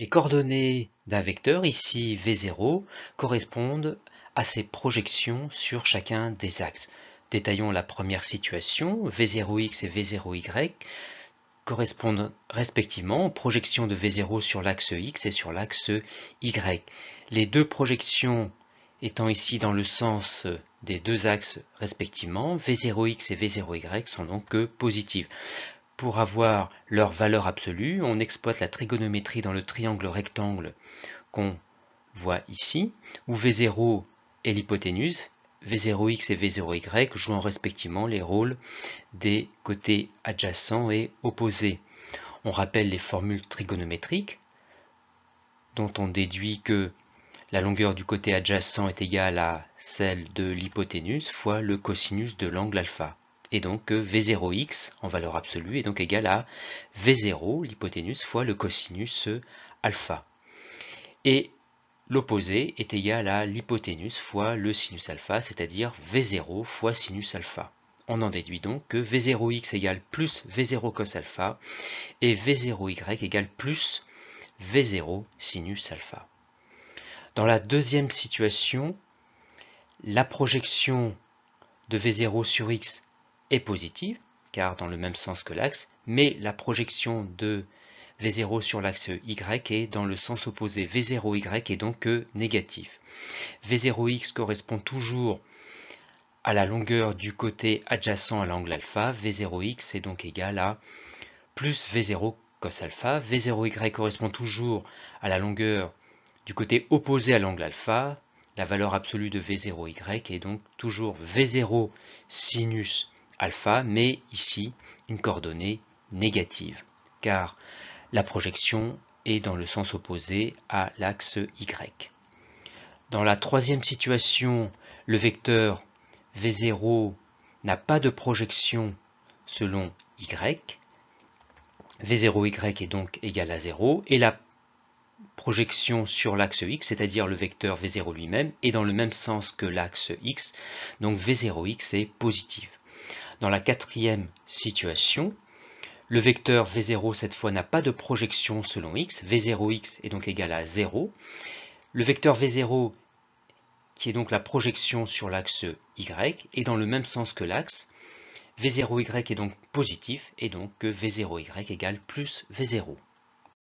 Les coordonnées d'un vecteur, ici V0, correspondent à ses projections sur chacun des axes. Détaillons la première situation, V0x et V0y correspondent respectivement aux projections de V0 sur l'axe X et sur l'axe Y. Les deux projections étant ici dans le sens des deux axes respectivement, V0x et V0y sont donc positives. Pour avoir leur valeur absolue, on exploite la trigonométrie dans le triangle rectangle qu'on voit ici, où V0 est l'hypoténuse, V0x et V0y jouant respectivement les rôles des côtés adjacents et opposés. On rappelle les formules trigonométriques, dont on déduit que la longueur du côté adjacent est égale à celle de l'hypoténuse fois le cosinus de l'angle alpha. Et donc V0x en valeur absolue est donc égal à V0, l'hypoténuse, fois le cosinus alpha. Et l'opposé est égal à l'hypoténuse fois le sinus alpha, c'est-à-dire V0 fois sinus alpha. On en déduit donc que V0x égale plus V0 cos alpha et V0y égale plus V0 sinus alpha. Dans la deuxième situation, la projection de V0 sur x est positive, car dans le même sens que l'axe, mais la projection de V0 sur l'axe Y est dans le sens opposé. V0Y est donc négatif. V0X correspond toujours à la longueur du côté adjacent à l'angle alpha. V0X est donc égal à plus V0 cos alpha. V0Y correspond toujours à la longueur du côté opposé à l'angle alpha. La valeur absolue de V0Y est donc toujours V0 sinus Alpha, mais ici une coordonnée négative, car la projection est dans le sens opposé à l'axe y. Dans la troisième situation, le vecteur v0 n'a pas de projection selon y. v0y est donc égal à 0 et la projection sur l'axe x, c'est-à-dire le vecteur v0 lui-même, est dans le même sens que l'axe x, donc v0x est positive. Dans la quatrième situation, le vecteur V0 cette fois n'a pas de projection selon x, V0x est donc égal à 0. Le vecteur V0 qui est donc la projection sur l'axe y est dans le même sens que l'axe. V0y est donc positif et donc que V0y égale plus V0.